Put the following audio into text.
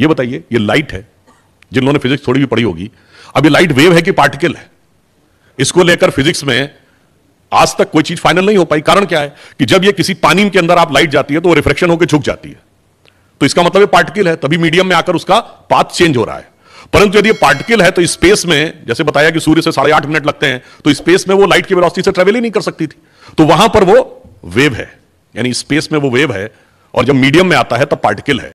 ये बताइए ये लाइट है जिन लोगों ने फिजिक्स थोड़ी भी पढ़ी होगी अब ये लाइट वेव है कि पार्टिकल है इसको लेकर फिजिक्स में आज तक कोई चीज फाइनल नहीं हो पाई कारण क्या है कि जब ये किसी पानी के अंदर आप लाइट जाती है तो वो रिफ्रेक्शन होकर झुक जाती है तो इसका मतलब ये पार्टिकल है तभी मीडियम में आकर उसका पाथ चेंज हो रहा है परंतु यदि पार्टिकल है तो स्पेस में जैसे बताया कि सूर्य से साढ़े आठ मिनट लगते हैं तो स्पेस में वो लाइट की वेलोसिटी से ट्रेवल ही नहीं कर सकती थी तो वहां पर वो वेव है यानी स्पेस में वो वेव है और जब मीडियम में आता है तब पार्टिकल है